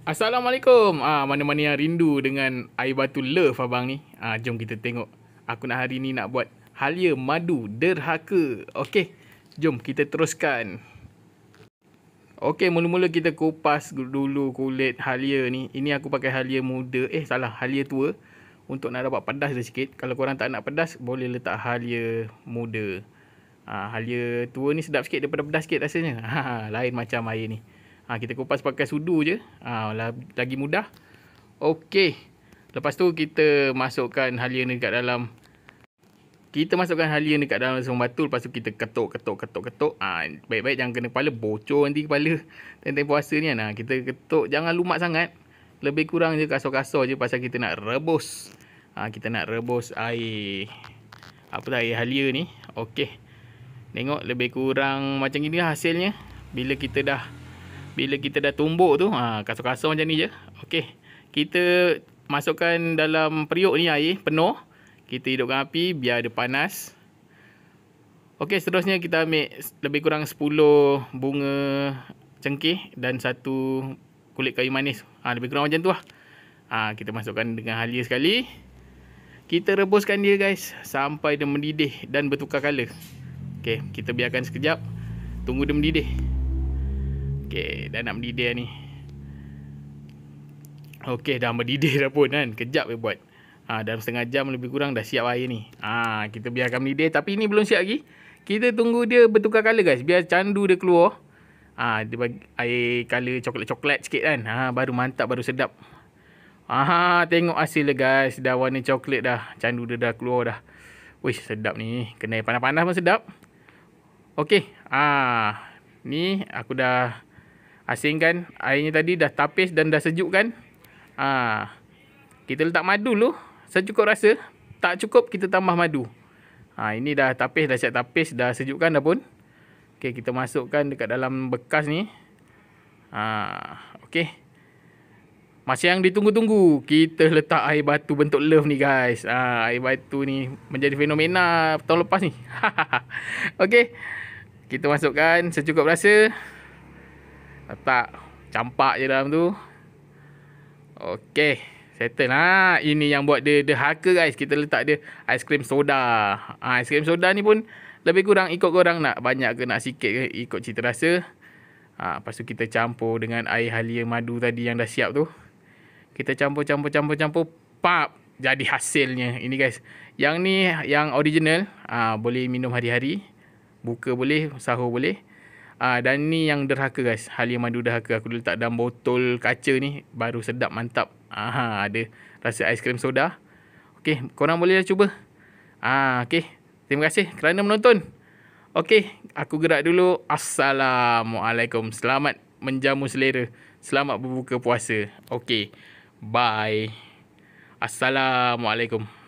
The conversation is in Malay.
Assalamualaikum. Ah mana-mana yang rindu dengan air batu love abang ni. Ah jom kita tengok. Aku nak hari ni nak buat halia madu derhaka. Okey. Jom kita teruskan. Okey, mula-mula kita kupas dulu kulit halia ni. Ini aku pakai halia muda. Eh salah, halia tua. Untuk nak dapat pedas dia sikit. Kalau korang tak nak pedas, boleh letak halia muda. Ah halia tua ni sedap sikit daripada pedas sikit rasanya. Ha, ha lain macam air ni. Ha, kita kupas pakai sudu je. Ha, lagi mudah. Okey. Lepas tu kita masukkan halia ni dekat dalam. Kita masukkan halia ni dekat dalam serung batu. Lepas tu kita ketuk, ketuk, ketuk, ketuk. Ah, baik-baik ha, jangan kena kepala. Bocor nanti kepala. Tentang puasa ni kan. Ha, kita ketuk. Jangan lumak sangat. Lebih kurang je kasar-kasar je. Pasal kita nak rebus. Ha, kita nak rebus air. Apa tak air halia ni. Okey. Tengok lebih kurang macam inilah hasilnya. Bila kita dah bila kita dah tumbuk tu ha kasar-kasar macam ni je okey kita masukkan dalam periuk ni air penuh kita hidupkan api biar dia panas okey seterusnya kita ambil lebih kurang 10 bunga cengkeh dan satu kulit kayu manis ha, lebih kurang macam tu lah ha, kita masukkan dengan halia sekali kita rebuskan dia guys sampai dia mendidih dan bertukar color Okey, kita biarkan sekejap. Tunggu dia mendidih. Okey, dah nak mendidih ni. Okey, dah mendidih dah pun kan. Kejap je buat. Ha, dalam setengah jam lebih kurang dah siap air ni. Ha, kita biarkan mendidih. Tapi ini belum siap lagi. Kita tunggu dia bertukar colour guys. Biar candu dia keluar. Ha, dia bagi air colour coklat-coklat sikit kan. Ha, baru mantap, baru sedap. Aha, tengok hasil dia guys. Dah warna coklat dah. Candu dia dah keluar dah. Wih, sedap ni. Kena panas-panas pun sedap. Okey. Ha, ni aku dah asingkan airnya tadi dah tapis dan dah sejuk kan ha. kita letak madu dulu secukup rasa tak cukup kita tambah madu ha, ini dah tapis dah siap tapis dah sejukkan kan dah pun okay, kita masukkan dekat dalam bekas ni ha, ah, okay. masih yang ditunggu-tunggu kita letak air batu bentuk love ni guys ha, air batu ni menjadi fenomena tahun lepas ni okay. kita masukkan secukup rasa Okay. Letak campak je dalam tu. Okey. Settle lah. Ha? Ini yang buat dia derhaka guys. Kita letak dia aiskrim soda. Ha, aiskrim soda ni pun lebih kurang ikut korang nak banyak ke nak sikit ke ikut cita rasa. Ha, lepas tu kita campur dengan air halia madu tadi yang dah siap tu. Kita campur, campur, campur, campur. Pap! Jadi hasilnya. Ini guys. Yang ni yang original. Ha, boleh minum hari-hari. Buka boleh. Sahur boleh. Ah uh, dan ni yang derhaka guys. Halia madu derhaka aku letak dalam botol kaca ni baru sedap mantap. Aha uh, ada rasa aiskrim soda. Okey, korang boleh lah cuba. Ah uh, okey. Terima kasih kerana menonton. Okey, aku gerak dulu. Assalamualaikum. Selamat menjamu selera. Selamat berbuka puasa. Okey. Bye. Assalamualaikum.